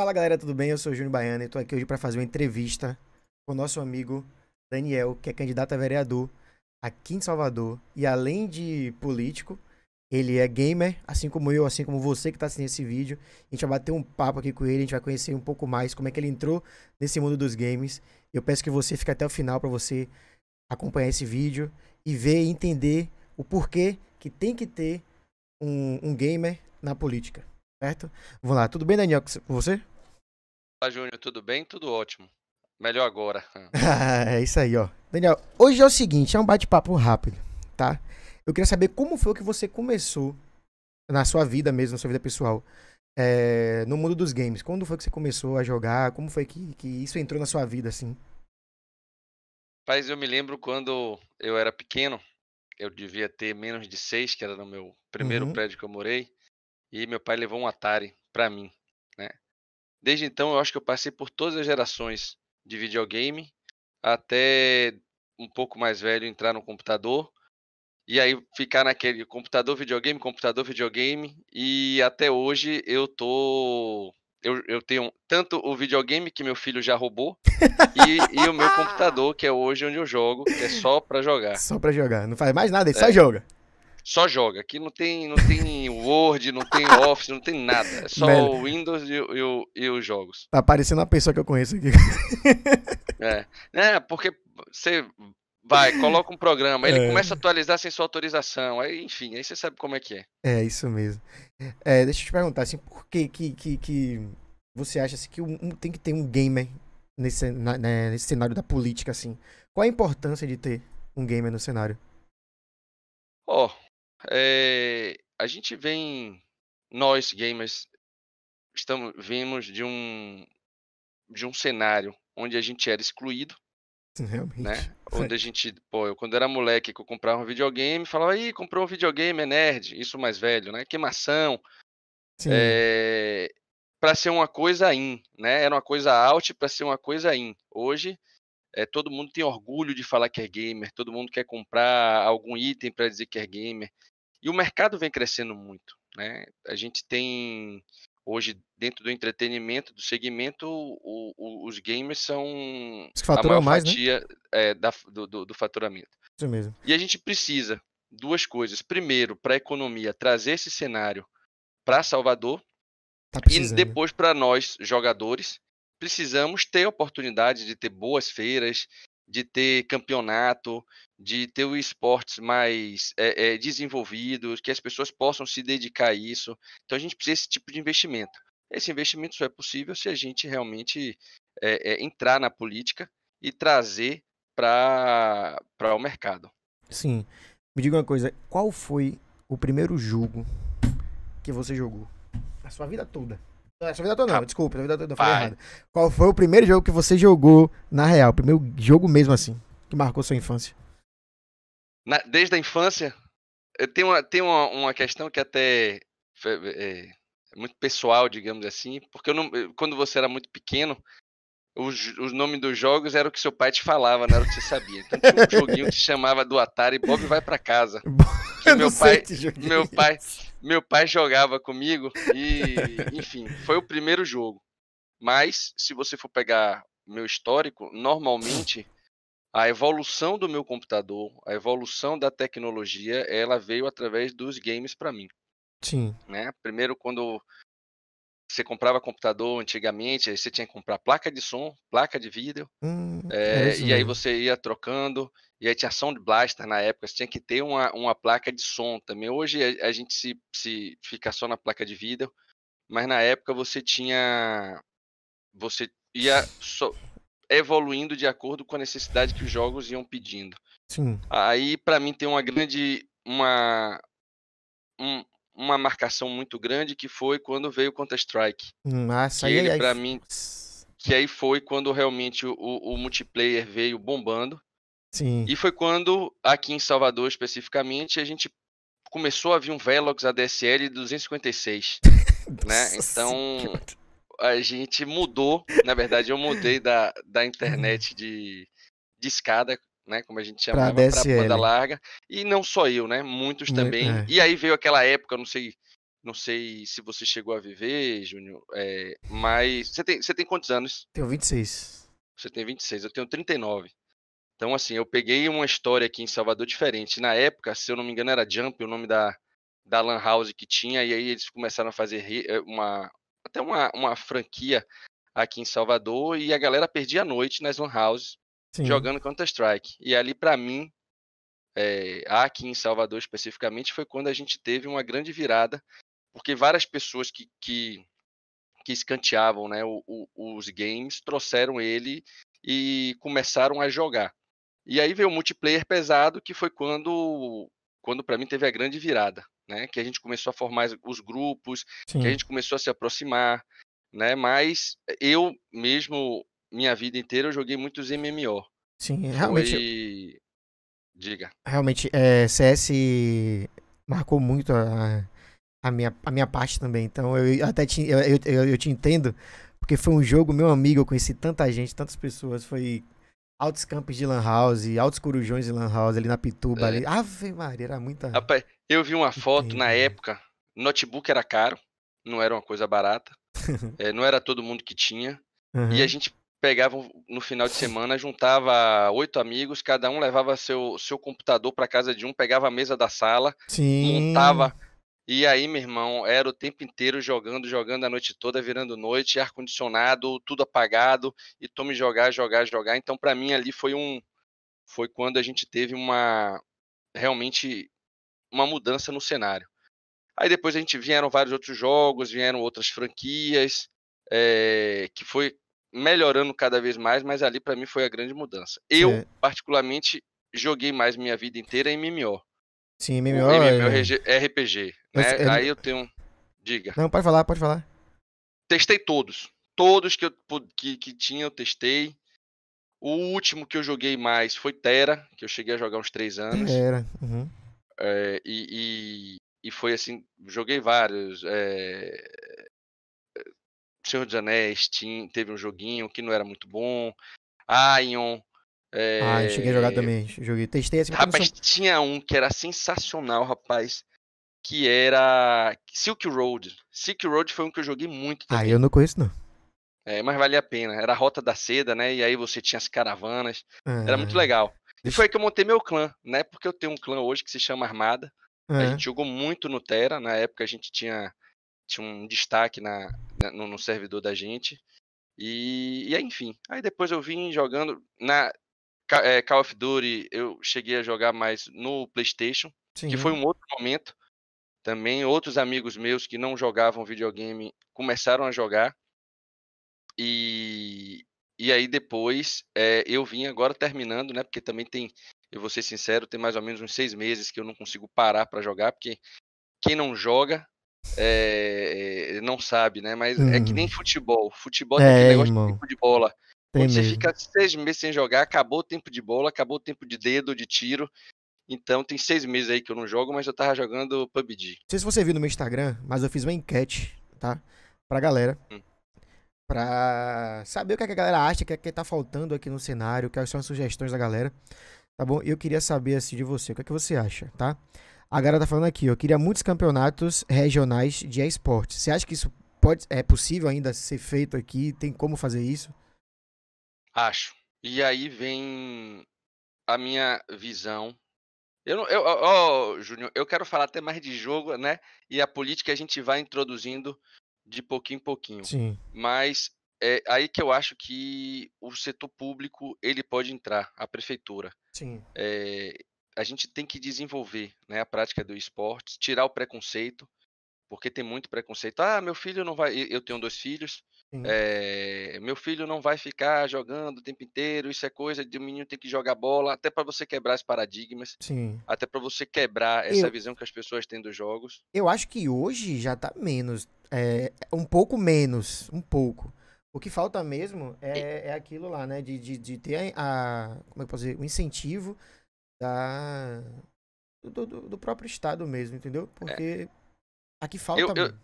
Fala galera, tudo bem? Eu sou o Júnior Baiano e estou aqui hoje para fazer uma entrevista com o nosso amigo Daniel, que é candidato a vereador aqui em Salvador e além de político, ele é gamer, assim como eu, assim como você que está assistindo esse vídeo. A gente vai bater um papo aqui com ele, a gente vai conhecer um pouco mais como é que ele entrou nesse mundo dos games. Eu peço que você fique até o final para você acompanhar esse vídeo e ver e entender o porquê que tem que ter um, um gamer na política, certo? Vamos lá, tudo bem, Daniel, com você? Olá, Júnior, tudo bem? Tudo ótimo. Melhor agora. é isso aí, ó. Daniel, hoje é o seguinte, é um bate-papo rápido, tá? Eu queria saber como foi que você começou na sua vida mesmo, na sua vida pessoal, é, no mundo dos games. Quando foi que você começou a jogar? Como foi que, que isso entrou na sua vida, assim? Rapaz, eu me lembro quando eu era pequeno, eu devia ter menos de seis, que era no meu primeiro uhum. prédio que eu morei, e meu pai levou um Atari pra mim. Desde então, eu acho que eu passei por todas as gerações de videogame, até um pouco mais velho entrar no computador. E aí ficar naquele computador, videogame, computador, videogame. E até hoje eu tô. Eu, eu tenho tanto o videogame que meu filho já roubou e, e, o meu computador, que é hoje onde eu jogo, que é só pra jogar. Só pra jogar, não faz mais nada, ele é. só joga. Só joga. Aqui não tem, não tem Word, não tem Office, não tem nada. É só o Windows e, e, e os jogos. Tá parecendo uma pessoa que eu conheço aqui. É, é porque você vai, coloca um programa, ele é. começa a atualizar sem sua autorização, aí, enfim, aí você sabe como é que é. É, isso mesmo. É, deixa eu te perguntar, assim, por que que, que, que você acha assim, que um, tem que ter um gamer nesse, na, né, nesse cenário da política, assim? Qual a importância de ter um gamer no cenário? Ó, oh, é, a gente vem, nós gamers, estamos, vimos de um, de um cenário onde a gente era excluído. Realmente. Né? Onde a gente, pô, eu quando era moleque que eu comprava um videogame, falava, aí, comprou um videogame, é nerd, isso mais velho, né? Queimação. É, eh, para ser uma coisa in, né? Era uma coisa out para ser uma coisa in. Hoje, é, todo mundo tem orgulho de falar que é gamer, todo mundo quer comprar algum item para dizer que é gamer. E o mercado vem crescendo muito. Né? A gente tem hoje dentro do entretenimento do segmento o, o, os gamers são Eles a maior mais, né? fatia né? é, da, do, do, do, faturamento. Isso mesmo. E a gente precisa duas coisas. Primeiro, para a economia trazer esse cenário para Salvador tá e depois para nós jogadores precisamos ter oportunidade de ter boas feiras, de ter campeonato, de ter os esportes mais é, é, desenvolvidos, que as pessoas possam se dedicar a isso. Então a gente precisa desse tipo de investimento. Esse investimento só é possível se a gente realmente é, entrar na política e trazer para o mercado. Sim. Me diga uma coisa, qual foi o primeiro jogo que você jogou? A sua vida toda toda, não, desculpa, toda, não, falei errado. Qual foi o primeiro jogo que você jogou na real? primeiro jogo mesmo assim, que marcou sua infância? Na, desde a infância, eu tenho, uma, tenho uma, uma questão que até é, é, muito pessoal, digamos assim, porque eu não, quando você era muito pequeno, os, os nomes dos jogos eram o que seu pai te falava, não era o que você sabia. Então tinha um joguinho que chamava do Atari Bob vai para casa. meu pai, meu é pai, meu pai jogava comigo e, enfim, foi o primeiro jogo. Mas, se você for pegar meu histórico, normalmente a evolução do meu computador, a evolução da tecnologia, ela veio através dos games para mim. Sim. Né? Primeiro, quando você comprava computador antigamente, aí você tinha que comprar placa de som, placa de vídeo, hum, é, é e aí você ia trocando, e aí tinha Sound Blaster na época, você tinha que ter uma, uma placa de som também. Hoje a, a gente se, se fica só na placa de vídeo, mas na época você tinha. Você ia só evoluindo de acordo com a necessidade que os jogos iam pedindo. Sim. Aí, para mim, tem uma grande. Uma, um, uma marcação muito grande que foi quando veio o Counter-Strike. Nossa, hum, ah, que aí, ele, para mim, que aí foi quando realmente o, o multiplayer veio bombando. Sim. E foi quando, aqui em Salvador especificamente, a gente começou a vir um Velox ADSL 256, né? Então a gente mudou, na verdade eu mudei da, da internet de, de escada né? Como a gente chamava, para banda larga. E não só eu, né? Muitos né, também. É. E aí veio aquela época, não sei, não sei se você chegou a viver, Júnior, é, mas você tem, você tem quantos anos? Tenho 26. Você tem 26, eu tenho 39. Então, assim, eu peguei uma história aqui em Salvador diferente. Na época, se eu não me engano, era Jump, o nome da, da Lan House que tinha, e aí eles começaram a fazer eh, uma até uma, uma franquia aqui em Salvador, e a galera perdia a noite nas Lan Houses Sim. jogando Counter-Strike. E ali, para mim, é, aqui em Salvador especificamente, foi quando a gente teve uma grande virada, porque várias pessoas que, que, que escanteavam né, o, o, os games trouxeram ele e começaram a jogar. E aí veio o multiplayer pesado, que foi quando, quando para mim teve a grande virada, né? Que a gente começou a formar os grupos, Sim. que a gente começou a se aproximar, né? Mas eu mesmo minha vida inteira eu joguei muitos MMO. Sim, é, realmente. Foi... Diga. Realmente, é, CS marcou muito a, a, minha, a minha parte também. Então eu até te, eu, eu, eu, te entendo, porque foi um jogo, meu amigo, eu conheci tanta gente, tantas pessoas. Foi altos campos de Lan House, altos corujões de Lan House, ali na Pituba. É. Ali. Ave Maria, era muita. Rapaz, eu vi uma foto Entendi. na época, notebook era caro, não era uma coisa barata. é, não era todo mundo que tinha. Uhum. E a gente pegavam no final de semana, juntava oito amigos, cada um levava seu, seu computador para casa de um, pegava a mesa da sala, Sim. montava. E aí, meu irmão, era o tempo inteiro jogando, jogando a noite toda, virando noite, ar-condicionado, tudo apagado, e tome jogar, jogar, jogar. Então, para mim, ali foi um. Foi quando a gente teve uma. Realmente, uma mudança no cenário. Aí depois a gente vieram vários outros jogos, vieram outras franquias, é, que foi melhorando cada vez mais, mas ali para mim foi a grande mudança. Eu, é. particularmente, joguei mais minha vida inteira em MMO. Sim, MMO. MMO é... RPG. Né? Aí eu tenho. Diga. Não, pode falar, pode falar. Testei todos. Todos que, eu, que, que tinha, eu testei. O último que eu joguei mais foi Terra, que eu cheguei a jogar uns três anos. Terra, uhum. É, e, e, e, foi assim, joguei vários. É, Senhor dos Anéis tinha, teve um joguinho que não era muito bom. Ion. É... Ah, eu cheguei a jogar eh, também. Joguei, testei assim. Rapaz, tinha um que era sensacional, rapaz. Que era Silk Road. Silk Road foi um que eu joguei muito ah, também. Ah, eu não conheço, não. É, mas valia a pena. Era a Rota da Seda, né? E aí você tinha as caravanas. Ah, era muito ah, legal. E foi aí que eu montei meu clã, né? Porque eu tenho um clã hoje que se chama Armada. Ah, a gente jogou muito no Terra. Na época a gente tinha tinha um destaque na, no, no, servidor da gente. E, e aí, enfim, aí depois eu vim jogando na é, Call of Duty, eu cheguei a jogar mais no PlayStation, Sim. que foi um outro momento. Também outros amigos meus que não jogavam videogame começaram a jogar. E, e aí depois é, eu vim agora terminando, né? Porque também tem, eu vou ser sincero, tem mais ou menos uns seis meses que eu não consigo parar para jogar, porque quem não joga é, é não sabe, né? Mas uhum. é que nem uhum. futebol. Futebol tem é, aquele negócio irmão. de tempo de bola. Tem Quando mesmo. você fica seis meses sem jogar, acabou o tempo de bola, acabou o tempo de dedo, de tiro. Então tem seis meses aí que eu não jogo, mas eu tava jogando PUBG. Não sei se você viu no meu Instagram, mas eu fiz uma enquete, tá? Pra galera. Hum. Pra saber o que, é que a galera acha, o que, é que tá faltando aqui no cenário, quais são as sugestões da galera. Tá bom? Eu queria saber assim de você, o que é que você acha, tá? A galera tá falando aqui, Eu queria muitos campeonatos regionais de esporte. Você acha que isso pode, é possível ainda ser feito aqui? Tem como fazer isso? Acho. E aí vem a minha visão. Eu, não, eu, oh, Júnior, eu quero falar até mais de jogo, né? E a política a gente vai introduzindo de pouquinho em pouquinho. Sim. Mas é aí que eu acho que o setor público ele pode entrar, a prefeitura. Sim. É, a gente tem que desenvolver né, a prática do esporte, tirar o preconceito, porque tem muito preconceito. Ah, meu filho não vai. Eu tenho dois filhos. É, meu filho não vai ficar jogando o tempo inteiro, isso é coisa de um menino tem que jogar bola, até para você quebrar os paradigmas, Sim. até para você quebrar essa eu, visão que as pessoas têm dos jogos. Eu acho que hoje já tá menos, é, um pouco menos, um pouco. O que falta mesmo é, é aquilo lá, né, de, de, de ter a, a, como é que posso dizer, o incentivo da do, do, do próprio estado mesmo, entendeu? É. Porque é. aqui falta. Eu, eu,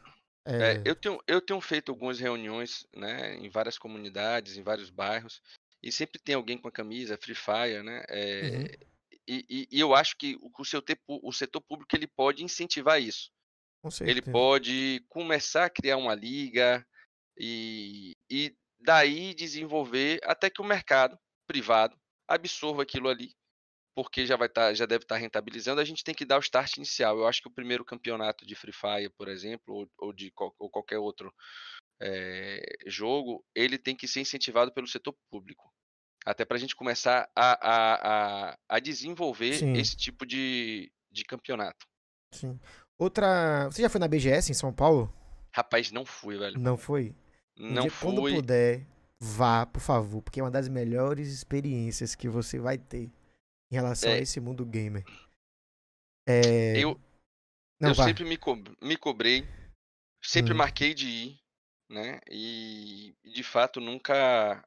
é, é... eu, tenho, eu tenho feito algumas reuniões né, em várias comunidades, em vários bairros, e sempre tem alguém com a camisa Free Fire, né? É, uhum. E, e, e, eu acho que o, seu tempo, o setor público ele pode incentivar isso. Ele pode começar a criar uma liga e, e daí desenvolver até que o mercado privado absorva aquilo ali porque já vai estar, tá, já deve estar tá rentabilizando, a gente tem que dar o start inicial. Eu acho que o primeiro campeonato de Free Fire, por exemplo, ou, ou de ou qualquer outro é, jogo, ele tem que ser incentivado pelo setor público. Até para a gente começar a, a, a, a desenvolver Sim. esse tipo de, de campeonato. Sim. Outra. Você já foi na BGS em São Paulo? Rapaz, não fui, velho. Não foi? Não fui. Quando puder, vá, por favor, porque é uma das melhores experiências que você vai ter em relação é. a esse mundo gamer. É... Eu, Não, eu sempre me, co me cobrei, sempre hum. marquei de ir, né? E de fato nunca,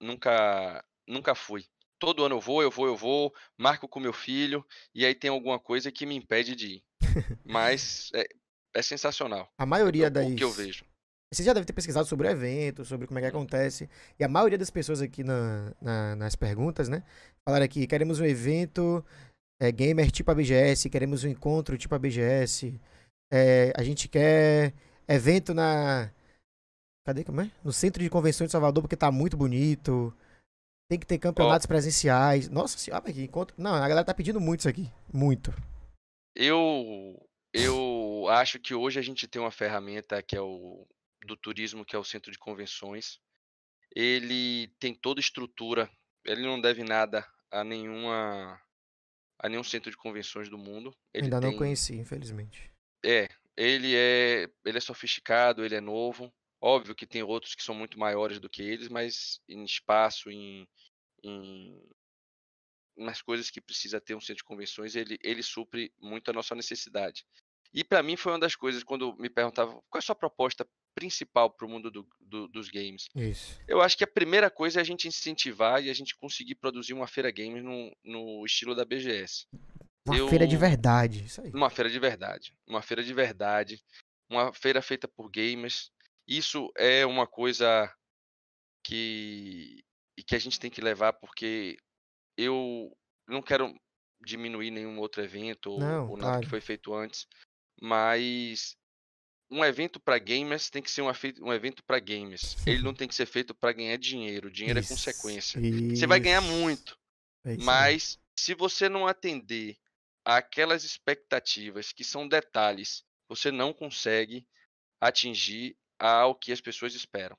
nunca, nunca fui. Todo ano eu vou, eu vou, eu vou, marco com meu filho, e aí tem alguma coisa que me impede de ir. Mas é, é sensacional. A maioria das, você já deve ter pesquisado sobre o evento, sobre como é que acontece. E a maioria das pessoas aqui na, na, nas perguntas, né? Falaram aqui, queremos um evento é, gamer tipo a BGS, queremos um encontro tipo a BGS. É, eh, a gente quer evento na. Cadê como é? No centro de convenções de Salvador, porque tá muito bonito. Tem que ter campeonatos presenciais. Nossa senhora, que encontro. Não, a galera tá pedindo muito isso aqui. Muito. Eu. Eu acho que hoje a gente tem uma ferramenta que é o do turismo, que é o centro de convenções. Ele tem toda estrutura, ele não deve nada a nenhuma a nenhum centro de convenções do mundo. Ele Ainda tem... não conheci, infelizmente. É, ele é ele é sofisticado, ele é novo. Óbvio que tem outros que são muito maiores do que eles, mas em espaço, em, em nas coisas que precisa ter um centro de convenções, ele, ele supre muito a nossa necessidade. E para mim foi uma das coisas, quando me perguntavam qual é a sua proposta principal para o mundo do, do, dos games. Isso. Eu acho que a primeira coisa é a gente incentivar e a gente conseguir produzir uma feira games no, no estilo da BGS. Uma eu, feira de verdade, isso aí. Uma feira de verdade. Uma feira de verdade. Uma feira feita por gamers. Isso é uma coisa que, que a gente tem que levar, porque eu não quero diminuir nenhum outro evento não, ou, ou nada claro. que foi feito antes, mas um evento para gamers tem que ser um, um evento para gamers. Ele não tem que ser feito para ganhar dinheiro. Dinheiro é isso, é consequência. Isso. Você vai ganhar muito, é mas se você não atender aquelas expectativas que são detalhes, você não consegue atingir ao que as pessoas esperam.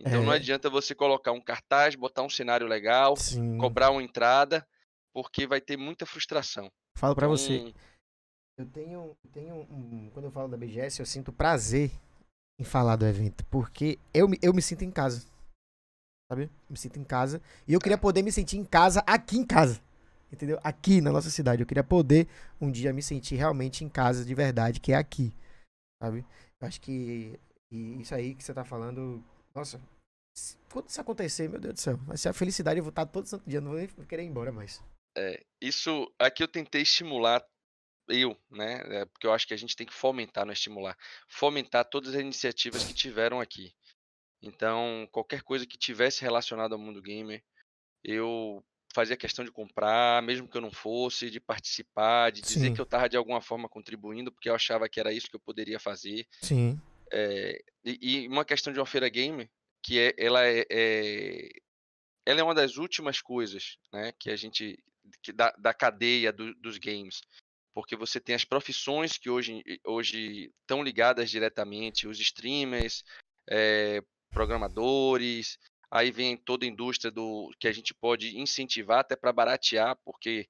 Então é. não adianta você colocar um cartaz, botar um cenário legal, Sim. cobrar uma entrada, porque vai ter muita frustração. Falo para então, você, eu tenho, tenho um, quando eu falo da BGS, eu sinto prazer em falar do evento, porque eu, eu me sinto em casa. Sabe? Me sinto em casa. E eu queria poder me sentir em casa aqui em casa. Entendeu? Aqui na nossa cidade. Eu queria poder um dia me sentir realmente em casa de verdade, que é aqui. Sabe? Eu acho que isso aí que você tá falando. Nossa, quando isso acontecer, meu Deus do céu, vai ser a felicidade. Eu vou estar todo santo dia, não vou nem querer ir embora mais. É, isso aqui eu tentei estimular eu, né? É, porque eu acho que a gente tem que fomentar, não é estimular, fomentar todas as iniciativas que tiveram aqui. Então, qualquer coisa que tivesse relacionado ao mundo gamer, eu fazia questão de comprar, mesmo que eu não fosse, de participar, de dizer Sim. que eu estava de alguma forma contribuindo, porque eu achava que era isso que eu poderia fazer. Sim. É, e, e, uma questão de uma feira game, que é, ela é, é, ela é uma das últimas coisas, né, que a gente que da, da cadeia do, dos games porque você tem as profissões que hoje, eh, hoje estão ligadas diretamente, os streamers, é, programadores, aí vem toda a indústria do que a gente pode incentivar até para baratear, porque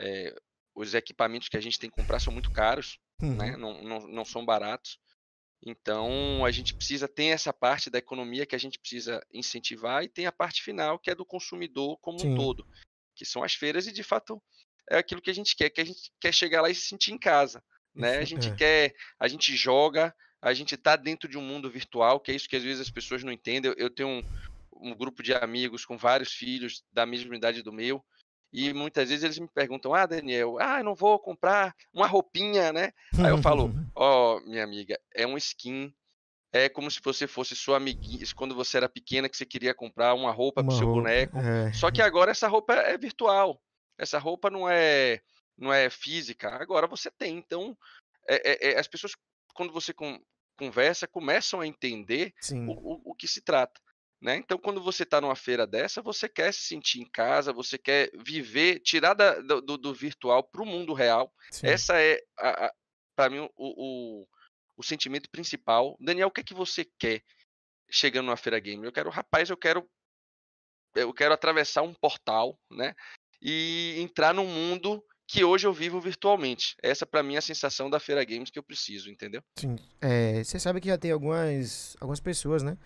é, os equipamentos que a gente tem que comprar são muito caros, né, uhum. né? não, não, não são baratos. Então a gente precisa tem essa parte da economia que a gente precisa incentivar e tem a parte final que é do consumidor como Sim. um todo, que são as feiras e de fato é aquilo que a gente quer, que a gente quer chegar lá e se sentir em casa, né? a gente é. quer, a gente joga, a gente está dentro de um mundo virtual, que é isso que às vezes as pessoas não entendem. Eu, tenho um, um grupo de amigos com vários filhos da mesma idade do meu, e muitas vezes eles me perguntam: Ah, Daniel, ah, eu não vou comprar uma roupinha, né? Aí eu falo: Ó, oh, minha amiga, é um skin. É como se você fosse sua amiguinha, quando você era pequena, que você queria comprar uma roupa para o seu roupa, boneco. É. Só que agora essa roupa é virtual. Essa roupa não é não é física. Agora você tem. Então, é, é, é as pessoas, quando você com, conversa, começam a entender o, o, o, que se trata. Né? Então, quando você está numa feira dessa, você quer se sentir em casa, você quer viver, tirar da, do, do, virtual para o mundo real. Sim. Essa é, para mim, o, o, o, sentimento principal. Daniel, o que é que você quer chegando numa feira game? Eu quero, rapaz, eu quero eu quero atravessar um portal, né? e entrar no mundo que hoje eu vivo virtualmente. Essa para mim é a sensação da Feira Games que eu preciso, entendeu? Sim. É, você sabe que já tem algumas, algumas pessoas, né?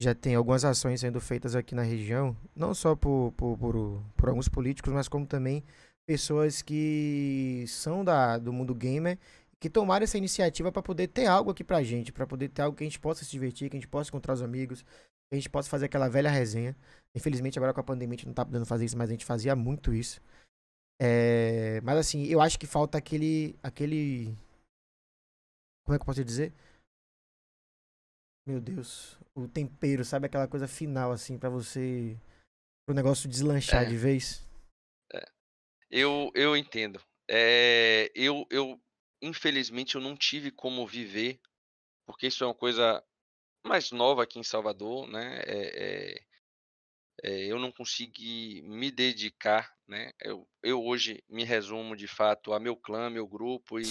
Já tem algumas ações sendo feitas aqui na região, não só por, por, por, por alguns políticos, mas como também pessoas que são da, do mundo gamer que tomaram essa iniciativa para poder ter algo aqui pra gente, para poder ter algo que a gente possa se divertir, que a gente possa encontrar os amigos, a gente possa fazer aquela velha resenha. Infelizmente, agora com a pandemia, a gente não tá podendo fazer isso, mas a gente fazia muito isso. É, mas assim, eu acho que falta aquele. aquele. Como é que eu posso dizer? Meu Deus. O tempero, sabe? Aquela coisa final, assim, para você. pro negócio deslanchar é. de vez. É. Eu, eu entendo. É, eu, eu, infelizmente, eu não tive como viver, porque isso é uma coisa mais nova aqui em Salvador, né? É, é, é, eu não consegui me dedicar, né? Eu, eu hoje me resumo de fato a meu clã, meu grupo e,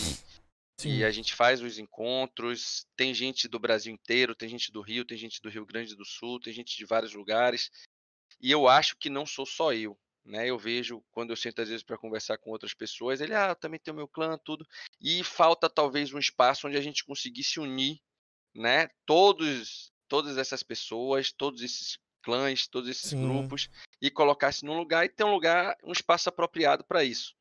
e a gente faz os encontros. Tem gente do Brasil inteiro, tem gente do Rio, tem gente do Rio Grande do Sul, tem gente de vários lugares. E eu acho que não sou só eu, né? Eu vejo quando eu sento às vezes para conversar com outras pessoas, ele ah, também tem o meu clã, tudo. E falta talvez um espaço onde a gente conseguisse unir né? Todos, todas essas pessoas, todos esses clãs, todos esses Sim. grupos e colocar-se num lugar e ter um lugar, um espaço apropriado para isso,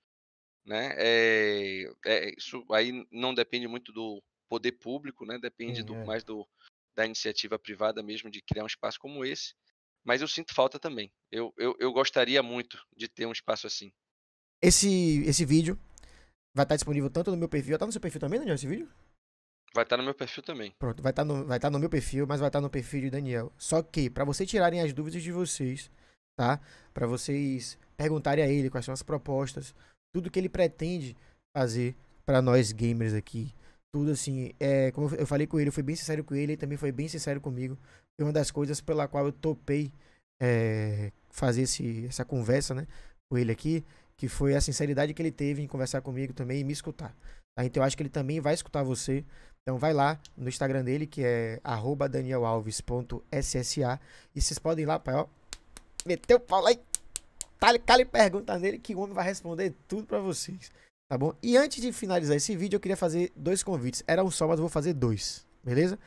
né? É, é, isso aí não depende muito do poder público, né? Depende do, é. mais do da iniciativa privada mesmo de criar um espaço como esse. Mas eu sinto falta também. Eu, eu, eu gostaria muito de ter um espaço assim. Esse, esse vídeo vai estar disponível tanto no meu perfil, tá no seu perfil também, Daniel, esse vídeo? Vai estar tá no meu perfil também. Pronto, vai estar tá no, vai tá no meu perfil, mas vai estar tá no perfil de Daniel. Só que, para vocês tirarem as dúvidas de vocês, tá? Para vocês perguntarem a ele quais são as propostas, tudo que ele pretende fazer para nós gamers aqui. Tudo assim, é, como eu falei com ele, eu fui bem sincero com ele, e também foi bem sincero comigo. Foi uma das coisas pela qual eu topei é, fazer esse, essa conversa, né? Com ele aqui, que foi a sinceridade que ele teve em conversar comigo também e me escutar. Tá? Então eu acho que ele também vai escutar você. Então vai lá no Instagram dele, que é danielalves.ssa. E vocês podem ir lá para meter o pau lá e cale pergunta nele que o homem vai responder tudo para vocês. Tá bom? E antes de finalizar esse vídeo, eu queria fazer dois convites. Era um só, mas eu vou fazer dois. Beleza?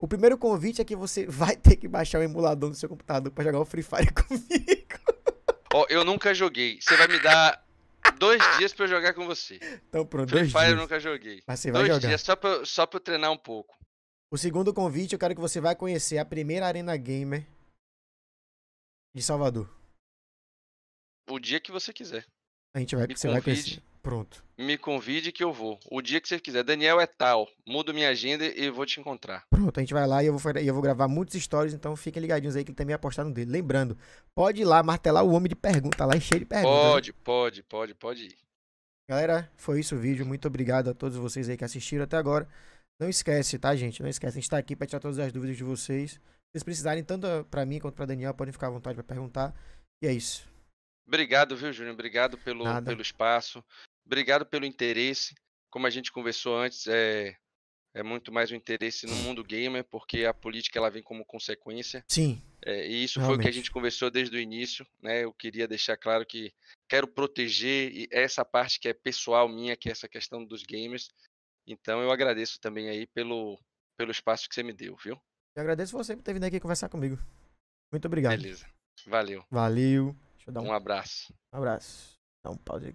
O primeiro convite é que você vai ter que baixar o emulador no seu computador para jogar o Free Fire comigo. Ó, oh, eu nunca joguei. Você vai me dar dois ah. dias pra eu jogar com você. Então pronto, Free dois Fire dias. eu nunca joguei. Mas você vai dois jogar. dias só pra, só pra eu treinar um pouco. O segundo convite, eu quero que você vá conhecer a primeira Arena Gamer de Salvador. O dia que você quiser. A gente vai, você vai conhecer. Pronto. Me convide que eu vou. O dia que você quiser. Daniel é tal. Mudo minha agenda e vou te encontrar. Pronto, a gente vai lá e eu vou, eu vou gravar muitos stories, então fiquem ligadinhos aí que ele também apostar no dele. Lembrando, pode ir lá martelar o homem de pergunta lá, cheio de perguntas. Né? Pode, pode, pode, pode ir. Galera, foi isso o vídeo. Muito obrigado a todos vocês aí que assistiram até agora. Não esquece, tá, gente? Não esquece. A gente tá aqui pra tirar todas as dúvidas de vocês. Se vocês precisarem, tanto pra mim quanto pra Daniel, podem ficar à vontade pra perguntar. E é isso. Obrigado, viu, Júnior? Obrigado pelo, pelo espaço. Obrigado pelo interesse. Como a gente conversou antes, é, é muito mais o um interesse no mundo gamer, porque a política ela vem como consequência. Sim. É, e isso realmente. foi o que a gente conversou desde o início. Né? Eu queria deixar claro que quero proteger essa parte que é pessoal minha, que é essa questão dos gamers. Então eu agradeço também aí pelo, pelo espaço que você me deu, viu? Eu agradeço você por ter vindo aqui conversar comigo. Muito obrigado. Beleza. Valeu. Valeu. Deixa eu dar um, um abraço. Um abraço. Dá um pause aqui.